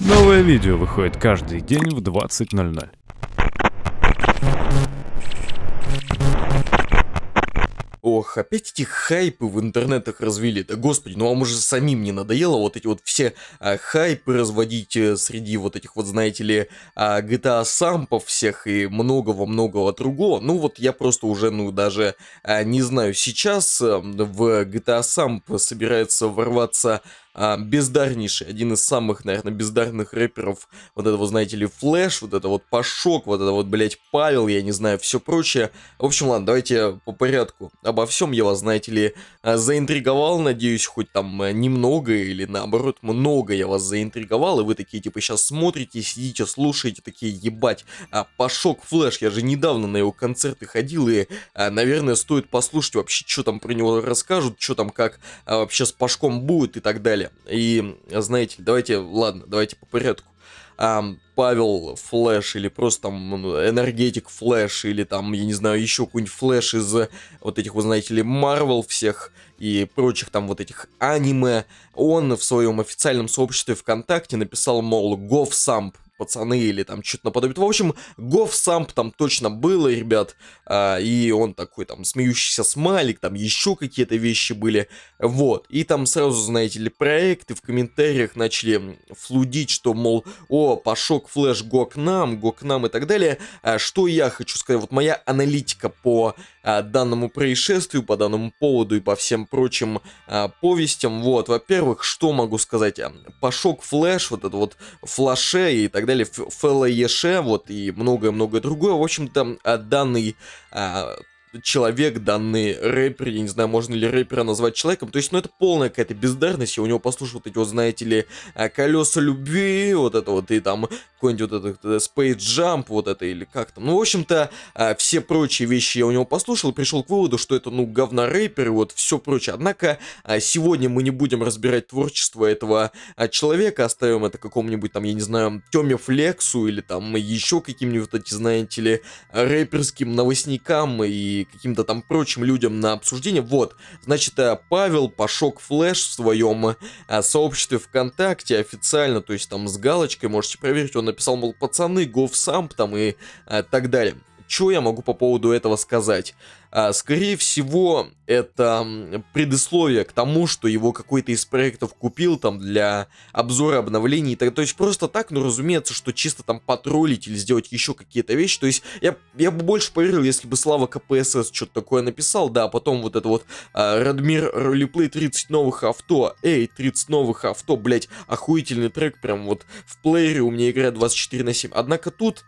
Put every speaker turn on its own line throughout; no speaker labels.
Новое видео выходит каждый день в 20.00. Ох, опять эти хайпы в интернетах развили, Да господи, ну вам уже самим не надоело вот эти вот все а, хайпы разводить э, среди вот этих вот, знаете ли, а, GTA сампов всех и многого-многого другого. Ну вот я просто уже, ну даже а, не знаю, сейчас а, в GTA самп собирается ворваться а, бездарнейший, один из самых, наверное, бездарных рэперов, вот этого, знаете ли, Флэш, вот это вот Пашок, вот это вот, блядь, Павел, я не знаю, все прочее. В общем, ладно, давайте по порядку. Обо всем я вас, знаете ли, а, заинтриговал, надеюсь, хоть там э, немного или наоборот много я вас заинтриговал, и вы такие, типа, сейчас смотрите, сидите, слушаете, такие, ебать, а, Пашок Флэш, я же недавно на его концерты ходил, и, а, наверное, стоит послушать вообще, что там про него расскажут, что там как а, вообще с Пашком будет и так далее. И, знаете, давайте, ладно, давайте по порядку. А, Павел Флэш или просто там ну, Энергетик Флэш или там, я не знаю, еще какой-нибудь Флэш из вот этих, вы знаете ли, Марвел всех и прочих там вот этих аниме, он в своем официальном сообществе ВКонтакте написал, мол, Гофсамп, пацаны или там что-то наподобие. В общем, Гофсамп там точно было, ребят а, и он такой там смеющийся смайлик, там еще какие-то вещи были, вот, и там сразу, знаете ли, проекты в комментариях начали флудить, что, мол, о, пошел Флэш, го к нам, го к нам и так далее, а, что я хочу сказать, вот моя аналитика по а, данному происшествию, по данному поводу и по всем прочим а, повестям, вот, во-первых, что могу сказать, Пашок Флэш, вот это вот Флаше и так далее, Фэлэеше, вот, и многое-многое другое, в общем-то, а, данный uh, человек, данный рэпер, я не знаю, можно ли рэпера назвать человеком, то есть, ну, это полная какая-то бездарность, я у него послушал вот эти вот, знаете ли, а, колеса любви, вот это вот, и там какой-нибудь вот этот э, Space Jump, вот это, или как там, ну, в общем-то, а, все прочие вещи я у него послушал пришел к выводу, что это, ну, говно рэпер и вот все прочее, однако, а, сегодня мы не будем разбирать творчество этого человека, оставим это какому-нибудь там, я не знаю, Тёме Флексу или там еще каким-нибудь, эти, знаете ли, рэперским новостникам и каким-то там прочим людям на обсуждение. Вот, значит, э, Павел Пашок Флэш в своем э, сообществе ВКонтакте официально, то есть там с галочкой, можете проверить, он написал, мол, пацаны, гов сам там и э, так далее что я могу по поводу этого сказать? А, скорее всего, это предисловие к тому, что его какой-то из проектов купил там для обзора обновлений. То, то есть просто так, ну разумеется, что чисто там потроллить или сделать еще какие-то вещи. То есть я, я бы больше поверил, если бы Слава КПСС что-то такое написал, да, а потом вот это вот э, Радмир Ролиплей 30 новых авто, эй, 30 новых авто, блять, охуительный трек, прям вот в плеере у меня играет 24 на 7. Однако тут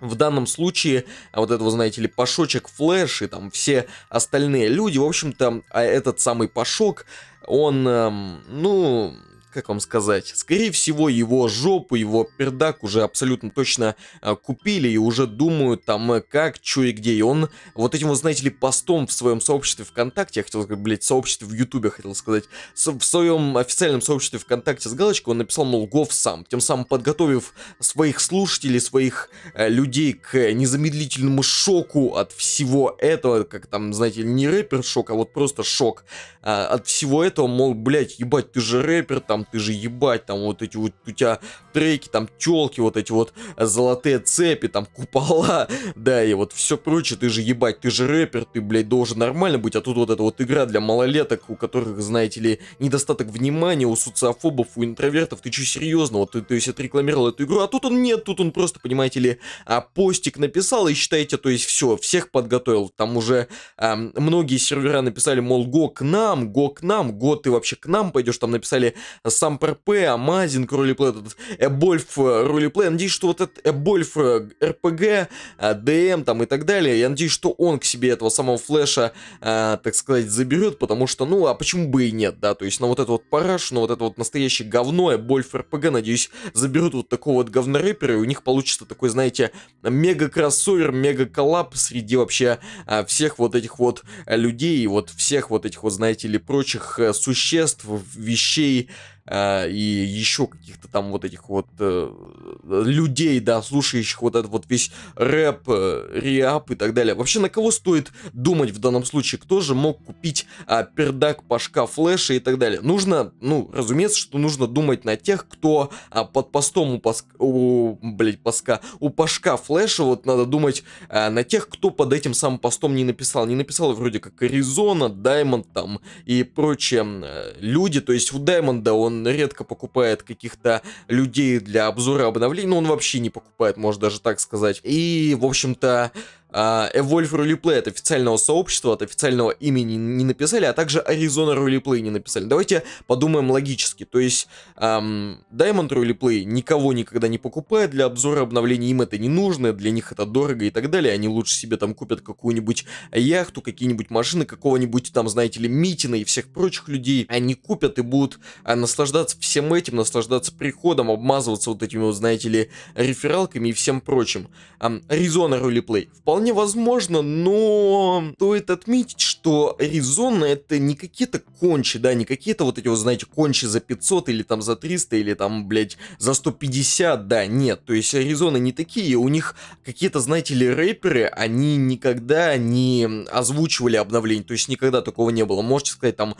в данном случае, а вот этого, знаете ли, Пашочек Флэш и там все остальные люди, в общем-то, а этот самый Пашок, он, эм, ну, как вам сказать, скорее всего его жопу, его пердак уже абсолютно точно а, купили и уже думают там э, как, что и где. И он вот этим вот, знаете ли, постом в своем сообществе ВКонтакте, я хотел сказать, блядь, сообществе в Ютубе, хотел сказать, в своем официальном сообществе ВКонтакте с галочкой он написал, мол, Гов сам, тем самым подготовив своих слушателей, своих э, людей к незамедлительному шоку от всего этого, как там, знаете, не рэпер шок, а вот просто шок э, от всего этого, мол, блядь, ебать, ты же рэпер, там, там ты же ебать, там вот эти вот у тебя треки, там челки, вот эти вот золотые цепи, там купола, да, и вот все прочее, ты же ебать, ты же рэпер, ты, блядь, должен нормально быть, а тут вот эта вот игра для малолеток, у которых, знаете ли, недостаток внимания, у социофобов, у интровертов, ты че серьезно, вот ты, то есть отрекламировал эту игру, а тут он нет, тут он просто, понимаете ли, а, постик написал и считаете, то есть все, всех подготовил, там уже а, многие сервера написали, мол, го к нам, го к нам, го ты вообще к нам пойдешь, там написали сам РП, Амазинг, ролеплей, этот Эбольф э, ролеплей. надеюсь, что вот этот Эбольф э, РПГ, э, ДМ эм там и так далее, я надеюсь, что он к себе этого самого флеша, так сказать, заберет, потому что, ну, а почему бы и нет, да, то есть на вот этот вот параш, на вот это вот настоящее говно, Эбольф РПГ, надеюсь, заберут вот такого вот говнорэпера, и у них получится такой, знаете, мега-кроссовер, мега-коллап среди вообще всех вот этих вот людей, и вот всех вот этих вот, знаете или прочих существ, вещей, а, и еще каких-то там вот этих вот э, людей, да, слушающих вот этот вот весь рэп, э, реап и так далее. Вообще, на кого стоит думать в данном случае? Кто же мог купить э, пердак, пашка, флеша и так далее? Нужно, ну, разумеется, что нужно думать на тех, кто э, под постом у, паска, у, блядь, паска, у пашка флеша, вот надо думать э, на тех, кто под этим самым постом не написал. Не написал вроде как Аризона, Даймонд там и прочие э, люди. То есть у Даймонда он редко покупает каких-то людей для обзора обновлений, но он вообще не покупает, можно даже так сказать. И, в общем-то, Evolve а, э, Roleplay от официального сообщества, от официального имени не написали, а также Arizona Roleplay не написали. Давайте подумаем логически. То есть эм, Diamond Roleplay никого никогда не покупает, для обзора обновлений им это не нужно, для них это дорого и так далее. Они лучше себе там купят какую-нибудь яхту, какие-нибудь машины, какого-нибудь там, знаете ли, Митина и всех прочих людей. Они купят и будут э, наслаждаться всем этим, наслаждаться приходом, обмазываться вот этими вот, знаете ли, рефералками и всем прочим. Эм, Arizona Roleplay вполне вполне возможно, но стоит отметить, что Аризона это не какие-то кончи, да, не какие-то вот эти вот, знаете, кончи за 500 или там за 300 или там, блядь, за 150, да, нет. То есть Аризона не такие, у них какие-то, знаете ли, рэперы, они никогда не озвучивали обновление, то есть никогда такого не было. Можете сказать там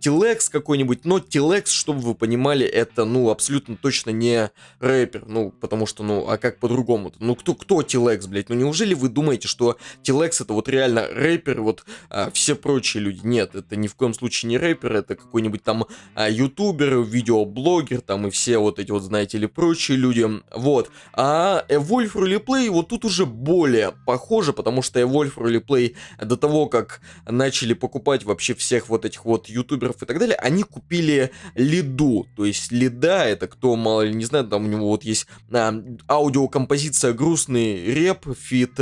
Тилекс а, какой-нибудь, но Тилекс, чтобы вы понимали, это, ну, абсолютно точно не рэпер, ну, потому что, ну, а как по-другому? Ну, кто, кто Тилекс, блядь? Ну, неужели вы думаете, думаете, что Телекс это вот реально рэпер, вот а, все прочие люди. Нет, это ни в коем случае не рэпер, это какой-нибудь там а, ютубер, видеоблогер, там и все вот эти вот, знаете ли, прочие люди. Вот. А Evolve э, Roleplay вот тут уже более похоже, потому что Evolve э, Roleplay до того, как начали покупать вообще всех вот этих вот ютуберов и так далее, они купили лиду. То есть лида, это кто мало ли не знает, там у него вот есть а, аудиокомпозиция грустный реп, фит,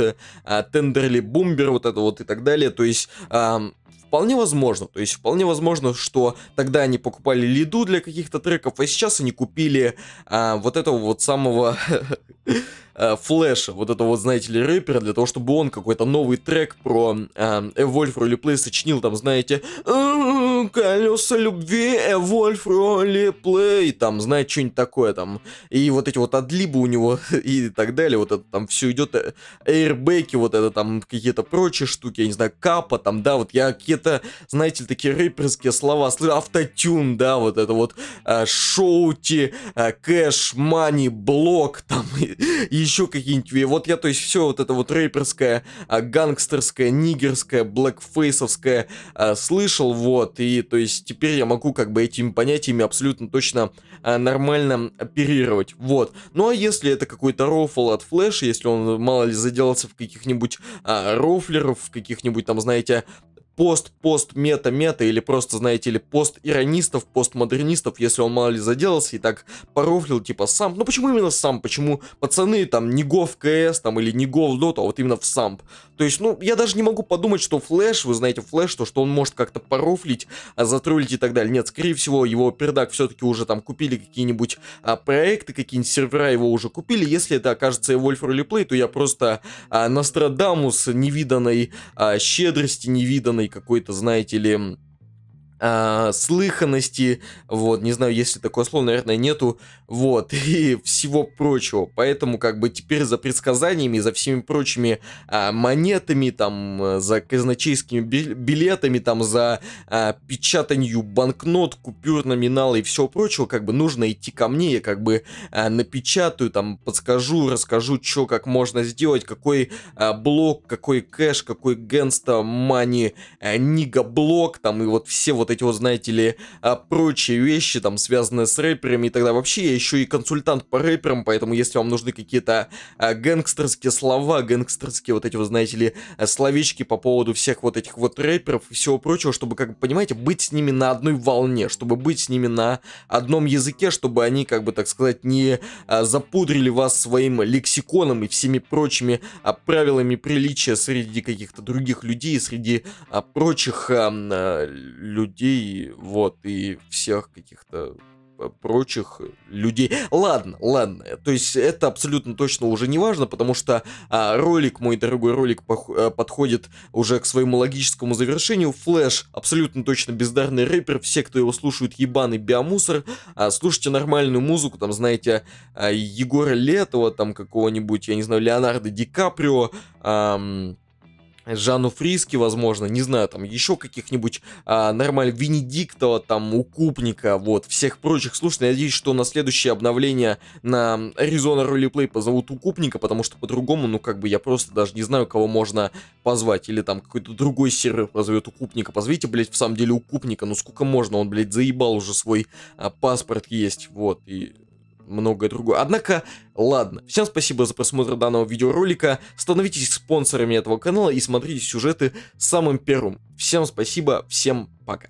а, тендерли Бумбер, вот это вот и так далее. То есть вполне возможно. То есть вполне возможно, что тогда они покупали лиду для каких-то треков, а сейчас они купили а, вот этого вот самого а, флэша, вот этого вот, знаете ли, рэпера, для того, чтобы он какой-то новый трек про э, Evolve сочинил, там, знаете, колеса любви, Эвольф плей, там, знает что-нибудь такое там. И вот эти вот адлибы у него и так далее, вот это там все идет, эйрбеки, вот это там какие-то прочие штуки, я не знаю, капа там, да, вот я какие-то, знаете, такие рэперские слова слышу, автотюн, да, вот это вот, э, шоути, э, кэш, мани, блок, там, еще какие-нибудь, вот я, то есть, все вот это вот рэперское, э, гангстерское, нигерское, блэкфейсовское э, слышал, вот, и то есть теперь я могу как бы этими понятиями абсолютно точно а, нормально оперировать, вот. Ну а если это какой-то рофл от флеша, если он мало ли заделался в каких-нибудь а, рофлеров, в каких-нибудь там, знаете, пост, пост, мета, мета, или просто, знаете ли, пост иронистов, пост модернистов, если он мало ли заделался и так порофлил, типа, сам. Ну почему именно сам? Почему пацаны там не го в КС, там, или не го в доту, а вот именно в самп? То есть, ну, я даже не могу подумать, что Флэш, вы знаете, Флэш, то, что он может как-то порофлить, а затроллить и так далее. Нет, скорее всего, его пердак все-таки уже там купили какие-нибудь а, проекты, какие-нибудь сервера его уже купили. Если это окажется Evolve Roleplay, то я просто а, Нострадамус невиданной а, щедрости, невиданной странный какой-то, знаете ли, а, слыханности, вот, не знаю, если такое слово, наверное, нету, вот, и всего прочего. Поэтому, как бы, теперь за предсказаниями, за всеми прочими э, монетами, там, за казначейскими билетами, там, за э, печатанью банкнот, купюр, номинала и всего прочего, как бы, нужно идти ко мне, я, как бы, э, напечатаю, там, подскажу, расскажу, что, как можно сделать, какой э, блок, какой кэш, какой генста, мани, нига блок, там, и вот все вот эти вот, знаете ли, а, прочие вещи, там, связанные с рэперами и тогда вообще. Я еще и консультант по рэперам, поэтому если вам нужны какие-то а, гэнгстерские слова, гэнгстерские вот эти вот, знаете ли, а, словечки по поводу всех вот этих вот рэперов и всего прочего, чтобы, как бы, понимаете, быть с ними на одной волне, чтобы быть с ними на одном языке, чтобы они, как бы, так сказать, не запудрили вас своим лексиконом и всеми прочими правилами приличия среди каких-то других людей, среди прочих людей людей, вот, и всех каких-то э, прочих э, людей. Ладно, ладно. Э, то есть это абсолютно точно уже не важно, потому что а, ролик, мой дорогой ролик, подходит уже к своему логическому завершению. Флэш абсолютно точно бездарный рэпер. Все, кто его слушают, ебаный биомусор. А, слушайте нормальную музыку, там, знаете, а, Егора Летова, там какого-нибудь, я не знаю, Леонардо Ди Каприо. А, Жанну Фриски, возможно, не знаю, там еще каких-нибудь а, нормально Венедиктова, там Укупника, вот, всех прочих. Слушай, ну, надеюсь, что на следующее обновление на Arizona Roleplay позовут Укупника, потому что по-другому, ну, как бы я просто даже не знаю, кого можно позвать. Или там какой-то другой сервер позовет Укупника. Позовите, блядь, в самом деле Укупника, ну сколько можно, он, блядь, заебал уже свой а, паспорт есть, вот, и многое другое. Однако, ладно. Всем спасибо за просмотр данного видеоролика. Становитесь спонсорами этого канала и смотрите сюжеты самым первым. Всем спасибо, всем пока.